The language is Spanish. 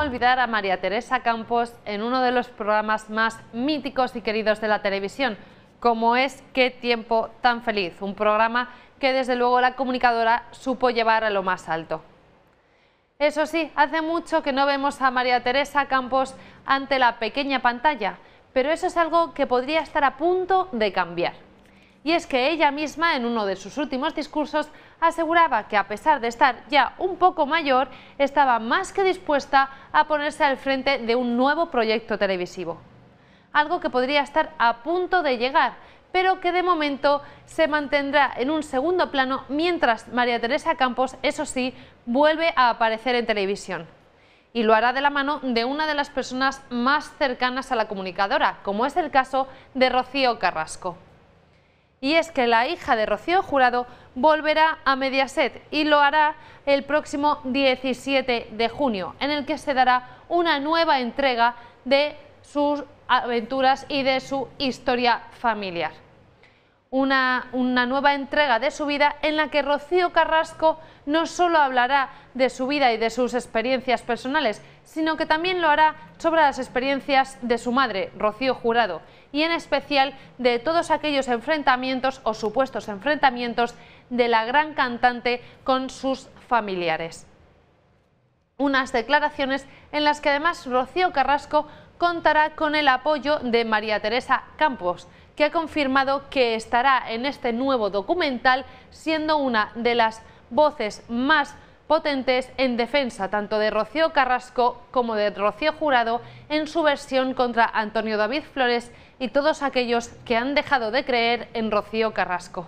olvidar a María Teresa Campos en uno de los programas más míticos y queridos de la televisión, como es Qué tiempo tan feliz, un programa que desde luego la comunicadora supo llevar a lo más alto. Eso sí, hace mucho que no vemos a María Teresa Campos ante la pequeña pantalla, pero eso es algo que podría estar a punto de cambiar. Y es que ella misma en uno de sus últimos discursos aseguraba que a pesar de estar ya un poco mayor, estaba más que dispuesta a ponerse al frente de un nuevo proyecto televisivo. Algo que podría estar a punto de llegar, pero que de momento se mantendrá en un segundo plano mientras María Teresa Campos, eso sí, vuelve a aparecer en televisión. Y lo hará de la mano de una de las personas más cercanas a la comunicadora, como es el caso de Rocío Carrasco y es que la hija de Rocío Jurado volverá a Mediaset y lo hará el próximo 17 de junio, en el que se dará una nueva entrega de sus aventuras y de su historia familiar una, nueva entrega de su vida en la que Rocío Carrasco no solo hablará de su vida y de sus experiencias personales, sino que también lo hará sobre las experiencias de su madre, Rocío Jurado, y en especial de todos aquellos enfrentamientos o supuestos enfrentamientos de la gran cantante con sus familiares. Unas declaraciones en las que además Rocío Carrasco contará con el apoyo de María Teresa Campos, que ha confirmado que estará en este nuevo documental siendo una de las voces más potentes en defensa tanto de Rocío Carrasco como de Rocío Jurado en su versión contra Antonio David Flores y todos aquellos que han dejado de creer en Rocío Carrasco.